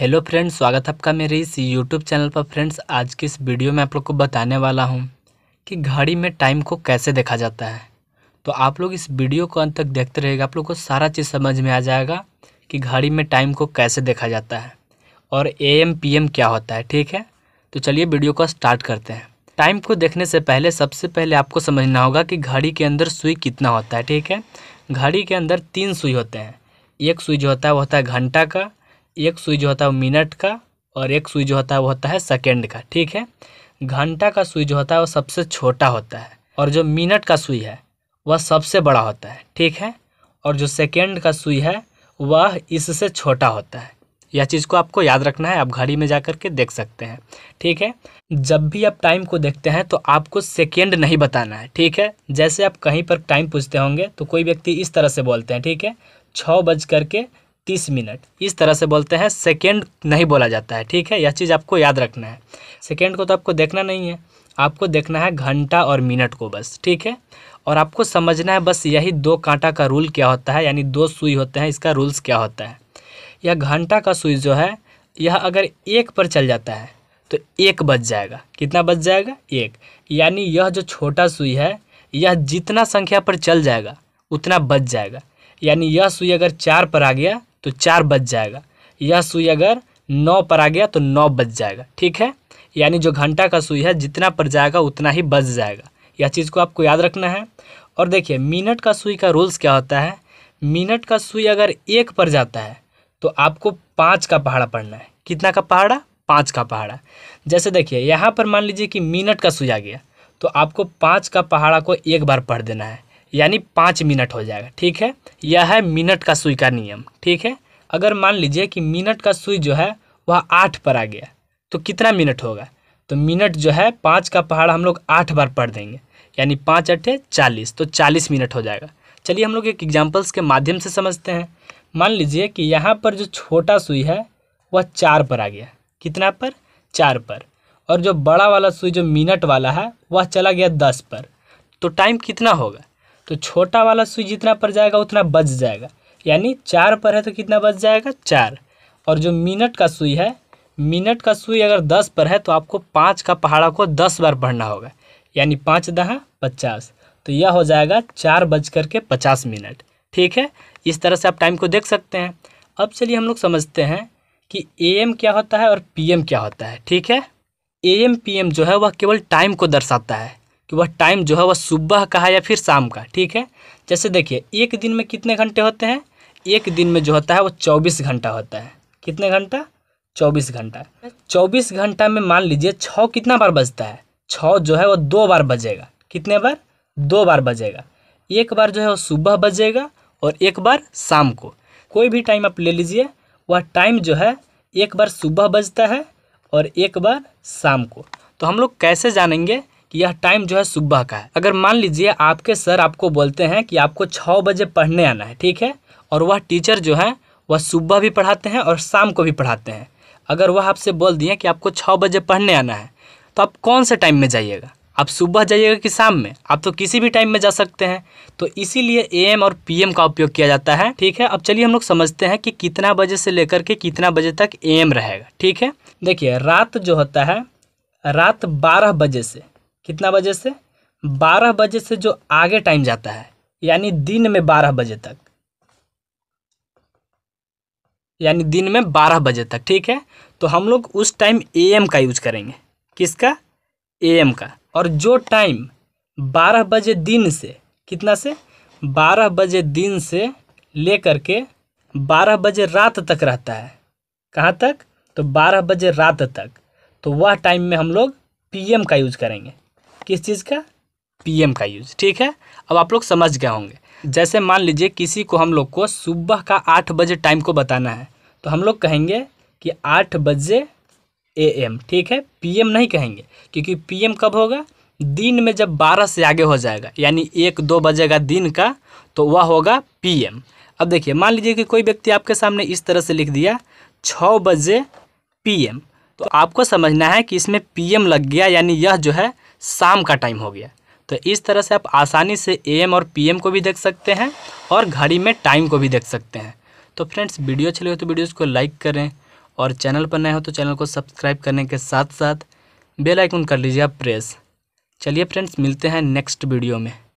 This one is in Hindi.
हेलो फ्रेंड्स स्वागत है आपका मेरे इस यूट्यूब चैनल पर फ्रेंड्स आज की इस वीडियो में आप लोग को बताने वाला हूँ कि घड़ी में टाइम को कैसे देखा जाता है तो आप लोग इस वीडियो को अंत तक देखते रहेगा आप लोग को सारा चीज़ समझ में आ जाएगा कि घड़ी में टाइम को कैसे देखा जाता है और ए एम पी एम क्या होता है ठीक है तो चलिए वीडियो को स्टार्ट करते हैं टाइम को देखने से पहले सबसे पहले आपको समझना होगा कि घड़ी के अंदर सुई कितना होता है ठीक है घड़ी के अंदर तीन सुई होते हैं एक सुई जो होता है वो होता है घंटा का एक सुई जो होता है वो मिनट का और एक सुई जो होता है वो होता है सेकेंड का ठीक है घंटा का सुई जो होता है वो सबसे छोटा होता है और जो मिनट का सुई है वह सबसे बड़ा होता है ठीक है और जो सेकेंड का सुई है वह इससे छोटा होता है यह चीज़ को आपको याद रखना है आप घड़ी में जा कर के देख सकते हैं ठीक है जब भी आप टाइम को देखते हैं तो आपको सेकेंड नहीं बताना है ठीक है जैसे आप कहीं पर टाइम पूछते होंगे तो कोई व्यक्ति इस तरह से बोलते हैं ठीक है छः बज करके तीस मिनट इस तरह से बोलते हैं सेकेंड नहीं बोला जाता है ठीक है यह चीज़ आपको याद रखना है सेकेंड को तो आपको देखना नहीं है आपको देखना है घंटा और मिनट को बस ठीक है और आपको समझना है बस यही दो कांटा का रूल क्या होता है यानी दो सुई होते हैं इसका रूल्स क्या होता है यह घंटा का सुई जो है यह अगर एक पर चल जाता है तो एक बच जाएगा कितना बच जाएगा एक यानी यह जो छोटा सुई है यह जितना संख्या पर चल जाएगा उतना बच जाएगा यानी यह सुई अगर चार पर आ गया तो चार बज जाएगा यह सुई अगर नौ पर आ गया तो नौ बज जाएगा ठीक है यानी जो घंटा का सुई है जितना पर जाएगा उतना ही बच जाएगा यह चीज़ को आपको याद रखना है और देखिए मिनट का सुई का रूल्स क्या होता है मिनट का सुई अगर एक पर जाता है तो आपको पाँच का पहाड़ा पढ़ना है कितना का पहाड़ा पाँच का पहाड़ा जैसे देखिए यहाँ पर मान लीजिए कि मिनट का सुई आ गया तो आपको पाँच का पहाड़ा को एक बार पढ़ देना है यानी पाँच मिनट हो जाएगा ठीक है यह है मिनट का सुई का नियम ठीक है अगर मान लीजिए कि मिनट का सुई जो है वह आठ पर आ गया तो कितना मिनट होगा तो मिनट जो है पाँच का पहाड़ हम लोग आठ बार पढ़ देंगे यानी पाँच अट्ठे चालीस तो चालीस मिनट हो जाएगा चलिए हम लोग एक एग्जाम्पल्स के माध्यम से समझते हैं मान लीजिए कि यहाँ पर जो छोटा सुई है वह चार पर आ गया कितना पर चार पर और जो बड़ा वाला सुई जो मिनट वाला है वह चला गया दस पर तो टाइम कितना होगा तो छोटा वाला स्विच जितना पर जाएगा उतना बच जाएगा यानी चार पर है तो कितना बच जाएगा चार और जो मिनट का सुई है मिनट का सुई अगर दस पर है तो आपको पाँच का पहाड़ा को दस बार पढ़ना होगा यानी पाँच दहाँ पचास तो यह हो जाएगा चार बज कर के पचास मिनट ठीक है इस तरह से आप टाइम को देख सकते हैं अब चलिए हम लोग समझते हैं कि एम क्या होता है और पीएम क्या होता है ठीक है पी पीएम जो है वह केवल टाइम को दर्शाता है कि वह टाइम जो है वह सुबह का है या फिर शाम का ठीक है जैसे देखिए एक दिन में कितने घंटे होते हैं एक दिन में जो होता है वो चौबीस घंटा होता है कितने घंटा चौबीस घंटा चौबीस घंटा में मान लीजिए छः कितना बार बजता है छः जो है वो दो बार बजेगा कितने बार दो बार बजेगा एक बार जो है वो सुबह बजेगा और एक बार शाम को कोई भी टाइम आप ले लीजिए वह टाइम जो है एक बार सुबह बजता है और एक बार शाम को तो हम लोग कैसे जानेंगे कि यह टाइम जो है सुबह का है अगर मान लीजिए आपके सर आपको बोलते हैं कि आपको छः बजे पढ़ने आना है ठीक है और वह टीचर जो है वह सुबह भी पढ़ाते हैं और शाम को भी पढ़ाते हैं अगर वह आपसे बोल दिए कि आपको छः बजे पढ़ने आना है तो आप कौन से टाइम में जाइएगा आप सुबह जाइएगा कि शाम में आप तो किसी भी टाइम में जा सकते हैं तो इसीलिए ए एम और पी एम का उपयोग किया जाता है ठीक है अब चलिए हम लोग समझते हैं कि कितना बजे से लेकर के कितना बजे तक ए एम रहेगा ठीक है देखिए रात जो होता है रात बारह बजे से कितना बजे से बारह बजे से जो आगे टाइम जाता है यानी दिन में बारह बजे तक यानी दिन में बारह बजे तक ठीक है तो हम लोग उस टाइम ए एम का यूज करेंगे किसका ए एम का और जो टाइम बारह बजे दिन से कितना से बारह बजे दिन से लेकर के बारह बजे रात तक रहता है कहाँ तक तो बारह बजे रात तक तो वह टाइम में हम लोग पीएम का यूज करेंगे किस चीज़ का पीएम का यूज ठीक है अब आप लोग समझ गए होंगे जैसे मान लीजिए किसी को हम लोग को सुबह का आठ बजे टाइम को बताना है तो हम लोग कहेंगे कि आठ बजे ए एम ठीक है पीएम नहीं कहेंगे क्योंकि पीएम कब होगा दिन में जब बारह से आगे हो जाएगा यानी एक दो बजेगा दिन का तो वह होगा पीएम अब देखिए मान लीजिए कि कोई व्यक्ति आपके सामने इस तरह से लिख दिया छः बजे पीएम तो आपको समझना है कि इसमें पीएम लग गया यानी यह जो है शाम का टाइम हो गया तो इस तरह से आप आसानी से एम और पीएम को भी देख सकते हैं और घड़ी में टाइम को भी देख सकते हैं तो फ्रेंड्स वीडियो अच्छी लगे तो वीडियोज़ को लाइक करें और चैनल पर नए हो तो चैनल को सब्सक्राइब करने के साथ साथ बेल आइकन कर लीजिए आप प्रेस चलिए फ्रेंड्स मिलते हैं नेक्स्ट वीडियो में